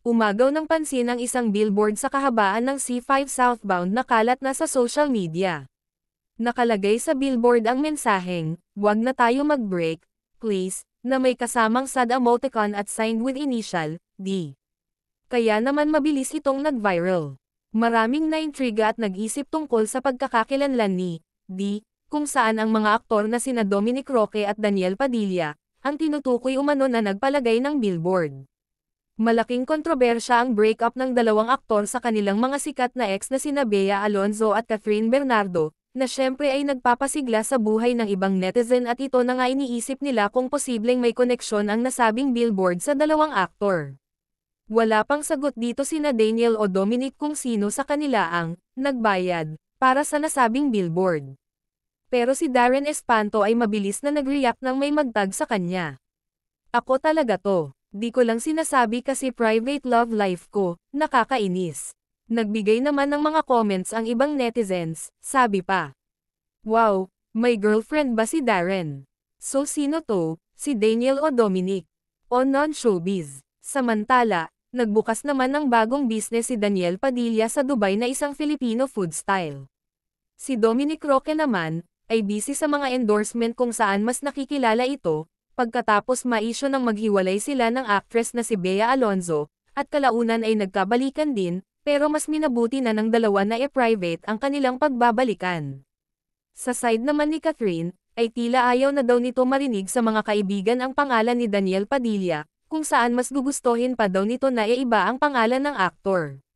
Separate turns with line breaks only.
Umagaw ng pansin ang isang billboard sa kahabaan ng C5 southbound na kalat na sa social media. Nakalagay sa billboard ang mensaheng, Huwag na tayo mag-break, please, na may kasamang sad emoticon at signed with initial, D. Kaya naman mabilis itong nag-viral. Maraming naintriga at nag-isip tungkol sa pagkakakilanlan ni D. kung saan ang mga aktor na sina Dominic Roque at Daniel Padilla, ang tinutukoy umano na nagpalagay ng billboard. Malaking kontrobersya ang breakup ng dalawang aktor sa kanilang mga sikat na ex na sina Bea Alonzo at Catherine Bernardo, na syempre ay nagpapasigla sa buhay ng ibang netizen at ito na nga iniisip nila kung posibleng may koneksyon ang nasabing billboard sa dalawang aktor. Wala pang sagot dito sina Daniel o Dominic kung sino sa kanila ang nagbayad para sa nasabing billboard. Pero si Darren Espanto ay mabilis na nag-react nang may magtag sa kanya. Ako talaga to. Di ko lang sinasabi kasi private love life ko, nakakainis. Nagbigay naman ng mga comments ang ibang netizens, sabi pa. Wow, may girlfriend ba si Darren? So sino to, si Daniel o Dominic? O non-showbiz? Samantala, nagbukas naman ng bagong business si Daniel Padilla sa Dubai na isang Filipino food style. Si Dominic Roque naman, ay busy sa mga endorsement kung saan mas nakikilala ito, pagkatapos maisyo ng maghiwalay sila ng actress na si Bea Alonzo, at kalaunan ay nagkabalikan din, pero mas minabuti na ng dalawa na e-private ang kanilang pagbabalikan. Sa side naman ni Catherine, ay tila ayaw na daw nito marinig sa mga kaibigan ang pangalan ni Daniel Padilla, kung saan mas gugustuhin pa daw nito na iba ang pangalan ng aktor.